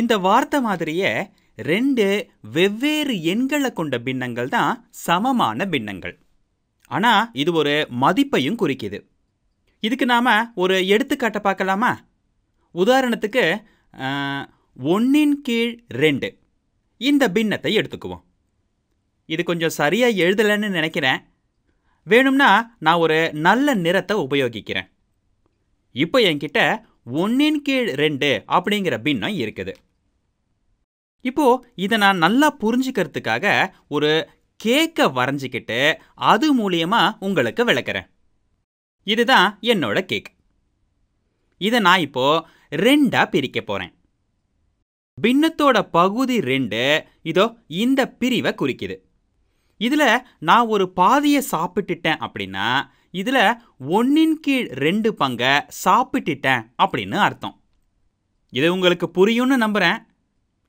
இந்த வார்த்தை மாதிரியே ரெண்டு வெவ்வேறு எண்களை கொண்ட பின்னங்கள் தான் சமமான பின்னங்கள் ஆனால் இது ஒரு மதிப்பையும் குறிக்குது இதுக்கு நாம் ஒரு எடுத்துக்காட்டை பார்க்கலாமா உதாரணத்துக்கு ஒன்றின் கீழ் ரெண்டு இந்த பின்னத்தை எடுத்துக்குவோம் இது கொஞ்சம் சரியாக எழுதலைன்னு நினைக்கிறேன் வேணும்னா நான் ஒரு நல்ல நிறத்தை உபயோகிக்கிறேன் இப்போ என்கிட்ட ஒன்னின் கீழ் ரெண்டு அப்படிங்கிற பின்னம் இருக்குது இப்போது இதை நான் நல்லா புரிஞ்சுக்கிறதுக்காக ஒரு கேக்கை வரைஞ்சிக்கிட்டு அது மூலியமா உங்களுக்கு விளக்குறேன் இதுதான் என்னோட கேக் இதை நான் இப்போ ரெண்டாக பிரிக்க போகிறேன் பின்னத்தோட பகுதி ரெண்டு இதோ இந்த பிரிவை குறிக்குது இதில் நான் ஒரு பாதியை சாப்பிட்டுட்டேன் அப்படின்னா இதில் ஒன்னின் கீழ் ரெண்டு பங்கை சாப்பிட்டுட்டேன் அப்படின்னு அர்த்தம் இதை உங்களுக்கு புரியும்னு நம்புகிறேன்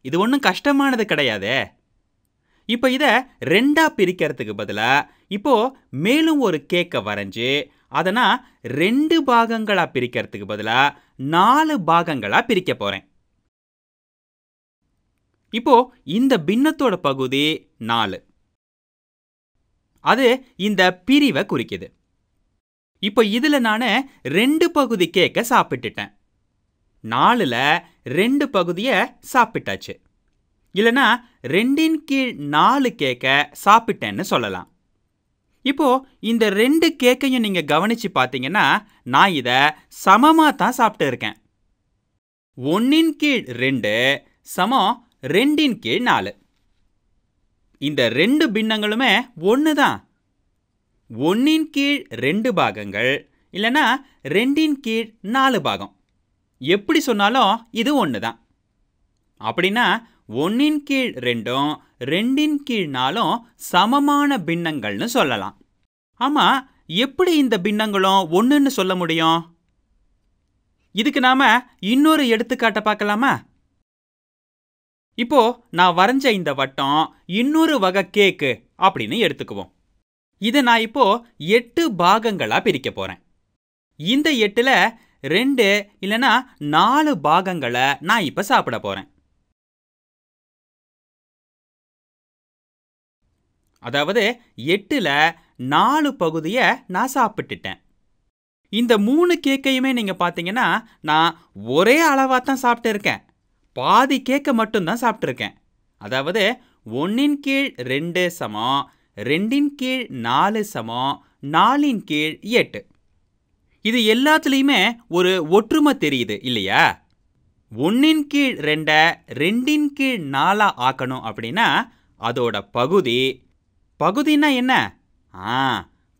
இது ஒன்றும் கஷ்டமானது கிடையாதே இப்போ இதை ரெண்டாக பிரிக்கிறதுக்கு பதிலாக இப்போது மேலும் ஒரு கேக்கை வரைஞ்சி அதனால் ரெண்டு பாகங்களாக பிரிக்கிறதுக்கு பதிலாக நாலு பாகங்களாக பிரிக்க போகிறேன் இப்போ இந்த பின்னத்தோட பகுதி நாலு அது இந்த பிரிவை குறிக்குது இப்போ இதில் நான் ரெண்டு பகுதி கேக்கை சாப்பிட்டுட்டேன் நாலில் ரெண்டு பகுதியை சாப்பிட்டாச்சு இல்லைனா ரெண்டின் கீழ் நாலு கேக்கை சாப்பிட்டேன்னு சொல்லலாம் இப்போது இந்த ரெண்டு கேக்கையும் நீங்கள் கவனித்து பார்த்தீங்கன்னா நான் இதை சமமாக தான் சாப்பிட்டு இருக்கேன் ஒன்றின் கீழ் ரெண்டு சமம் ரெண்டின் கீழ் நாலு இந்த ரெண்டு பின்னங்களுமே ஒன்று தான் ஒன்றின் கீழ் ரெண்டு பாகங்கள் இல்லைன்னா ரெண்டின் கீழ் நாலு பாகம் எப்படி சொன்னாலும் இது ஒன்று தான் அப்படின்னா ஒன்றின் கீழ் ரெண்டும் ரெண்டின் கீழ் நாலும் சமமான பின்னங்கள்னு சொல்லலாம் ஆமாம் எப்படி இந்த பின்னங்களும் ஒன்றுன்னு சொல்ல முடியும் இதுக்கு நாம் இன்னொரு எடுத்துக்காட்டை பார்க்கலாமா இப்போ நான் வரைஞ்ச இந்த வட்டம் இன்னொரு வகை கேக்கு அப்படின்னு எடுத்துக்குவோம் இதை நான் இப்போ எட்டு பாகங்களாக பிரிக்க போகிறேன் இந்த எட்டில் ரெண்டு இல்லைனா நாலு பாகங்களை நான் இப்போ சாப்பிட போகிறேன் அதாவது எட்டில் நாலு பகுதியை நான் சாப்பிட்டுட்டேன் இந்த மூணு கேக்கையுமே நீங்கள் பார்த்தீங்கன்னா நான் ஒரே அளவாக தான் சாப்பிட்டுருக்கேன் பாதி கேக்கை மட்டும்தான் சாப்பிட்ருக்கேன் அதாவது ஒன்றின் கீழ் ரெண்டு சமம் ரெண்டின் கீழ் நாலு சமம் நாலின் கீழ் எட்டு இது எல்லாத்துலேயுமே ஒரு ஒற்றுமை தெரியுது இல்லையா ஒன்றின் கீழ் ரெண்டை ரெண்டின் கீழ் நாலாக ஆக்கணும் அப்படின்னா அதோட பகுதி பகுதினா என்ன ஆ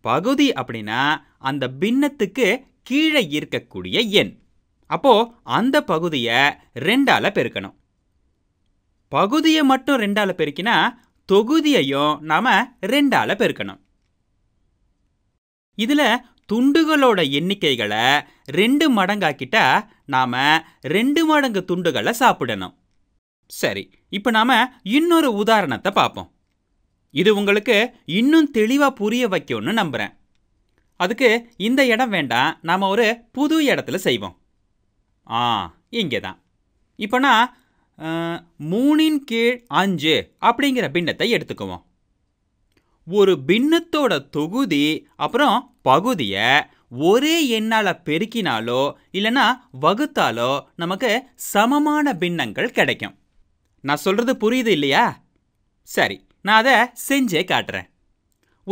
பகுதி அப்படின்னா அந்த பின்னத்துக்கு கீழே இருக்கக்கூடிய எண் அப்போது அந்த பகுதியை ரெண்டால் பெருக்கணும் பகுதியை மட்டும் ரெண்டால் பெருக்கினா தொகுதியையும் நாம் ரெண்டால் பெருக்கணும் இதில் துண்டுகளோட எண்ணிக்கைகளை ரெண்டு மடங்காக்கிட்டா நாம் ரெண்டு மடங்கு துண்டுகளை சாப்பிடணும் சரி இப்போ நாம் இன்னொரு உதாரணத்தை பார்ப்போம் இது உங்களுக்கு இன்னும் தெளிவாக புரிய வைக்கும்னு நம்புகிறேன் அதுக்கு இந்த இடம் வேண்டாம் நாம் ஒரு புது இடத்துல செய்வோம் ஆ இங்கே தான் இப்போ நான் மூணின் கீழ் அஞ்சு அப்படிங்கிற பின்னத்தை எடுத்துக்குவோம் ஒரு பின்னத்தோட தொகுதி அப்புறம் பகுதியை ஒரே எண்ணால் பெருக்கினாலோ இல்லைனா வகுத்தாலோ நமக்கு சமமான பின்னங்கள் கிடைக்கும் நான் சொல்கிறது புரியுது இல்லையா சரி நான் அதை செஞ்சே காட்டுறேன்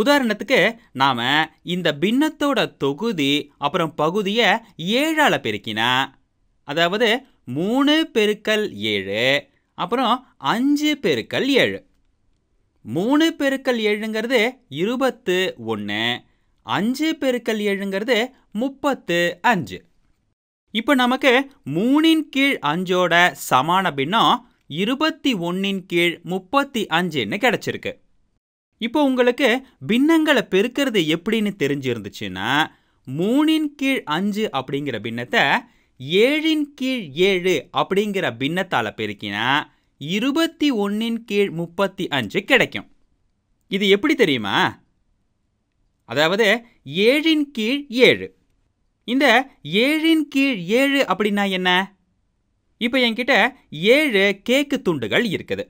உதாரணத்துக்கு நாம் இந்த பின்னத்தோட தொகுதி அப்புறம் பகுதியை ஏழால் பெருக்கினா அதாவது மூணு பெருக்கல் ஏழு அப்புறம் அஞ்சு பெருக்கல் ஏழு மூணு பெருக்கல் ஏழுங்கிறது இருபத்து ஒன்று அஞ்சு பெருக்கல் ஏழுங்கிறது முப்பத்து அஞ்சு இப்போ நமக்கு மூணின் கீழ் அஞ்சோட சமான பின்னம் இருபத்தி ஒன்றின் கீழ் முப்பத்தி அஞ்சுன்னு கிடச்சிருக்கு இப்போ உங்களுக்கு பின்னங்களை பெருக்கிறது எப்படின்னு தெரிஞ்சிருந்துச்சுன்னா மூணின் கீழ் அஞ்சு அப்படிங்கிற பின்னத்தை ஏழின் கீழ் ஏழு அப்படிங்கிற பின்னத்தால் பெருக்கினா இருபத்தி ஒன்றின் கீழ் முப்பத்தி அஞ்சு கிடைக்கும் இது எப்படி தெரியுமா அதாவது ஏழின் கீழ் ஏழு இந்த ஏழின் கீழ் ஏழு அப்படின்னா என்ன இப்போ என்கிட்ட ஏழு கேக்கு துண்டுகள் இருக்குது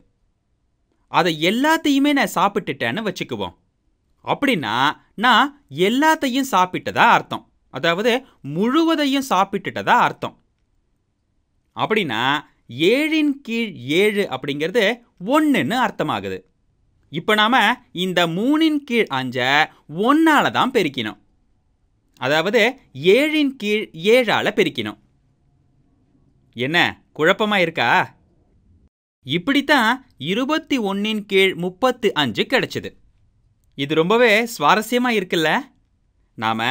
அதை எல்லாத்தையுமே நான் சாப்பிட்டுட்டேன்னு வச்சுக்குவோம் அப்படின்னா நான் எல்லாத்தையும் சாப்பிட்டதா அர்த்தம் அதாவது முழுவதையும் சாப்பிட்டுட்டதா அர்த்தம் அப்படின்னா ஏழின் கீழ் ஏழு அப்படிங்கிறது ஒன்றுன்னு அர்த்தமாகுது இப்போ நாம் இந்த மூணின் கீழ் அஞ்சை ஒன்றால் தான் பெருக்கினோம் அதாவது ஏழின் கீழ் ஏழால் பெருக்கினோம் என்ன குழப்பமாக இருக்கா இப்படித்தான் இருபத்தி ஒன்றின் கீழ் முப்பத்து அஞ்சு கிடச்சிது இது ரொம்பவே சுவாரஸ்யமாக இருக்குல்ல நாம்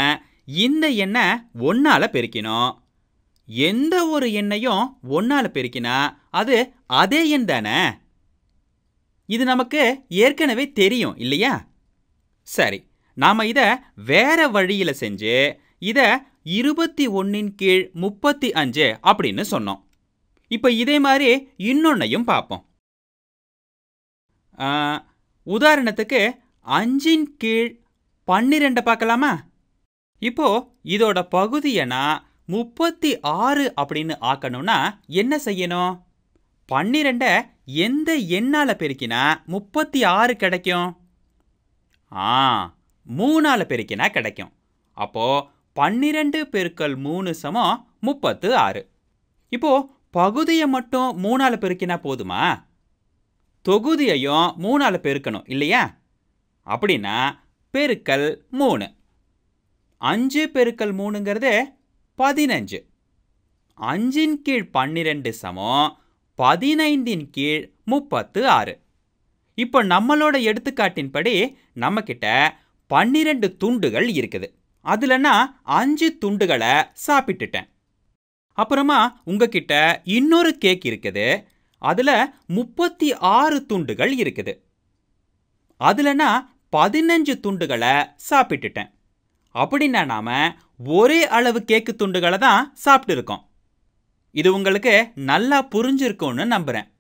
இந்த எண்ணை ஒன்றால் பெருக்கினோம் எந்த ஒரு எண்ணையும் ஒன்றால் பெருக்கினா அது அதே எண் தானே இது நமக்கு ஏற்கனவே தெரியும் இல்லையா சரி நாம் இதை வேற வழியில் செஞ்சு இதை இருபத்தி ஒன்றின் கீழ் முப்பத்தி அஞ்சு அப்படின்னு சொன்னோம் இப்போ இதே மாதிரி இன்னொன்னையும் பார்ப்போம் உதாரணத்துக்கு அஞ்சின் கீழ் பன்னிரெண்டை பார்க்கலாமா இப்போ இதோட பகுதியனா முப்பத்தி ஆறு அப்படின்னு ஆக்கணும்னா என்ன செய்யணும் பன்னிரெண்டை எந்த எண்ணால் பெருக்கினா முப்பத்தி ஆறு கிடைக்கும் ஆ மூணால் பெருக்கினா கிடைக்கும் அப்போது பன்னிரெண்டு பெருக்கல் மூணு சமம் முப்பத்து ஆறு இப்போது பகுதியை மட்டும் மூணால் பெருக்கினா போதுமா தொகுதியையும் மூணால் பெருக்கணும் இல்லையா அப்படின்னா பெருக்கல் மூணு அஞ்சு பெருக்கல் மூணுங்கிறது பதினஞ்சு அஞ்சின் கீழ் பன்னிரெண்டு சமம் பதினைந்தின் கீழ் முப்பத்து ஆறு இப்போ நம்மளோட எடுத்துக்காட்டின்படி நம்மக்கிட்ட பன்னிரெண்டு துண்டுகள் இருக்குது அதுலன்னா அஞ்சு துண்டுகளை சாப்பிட்டுட்டேன் அப்புறமா உங்ககிட்ட இன்னொரு கேக் இருக்குது அதில் முப்பத்தி ஆறு துண்டுகள் இருக்குது அதுலனா பதினஞ்சு துண்டுகளை சாப்பிட்டுட்டேன் அப்படின்னா நாம் ஒரே அளவு கேக்கு துண்டுகளை தான் சாப்பிட்டுருக்கோம் இது உங்களுக்கு நல்லா புரிஞ்சிருக்கும்னு நம்புகிறேன்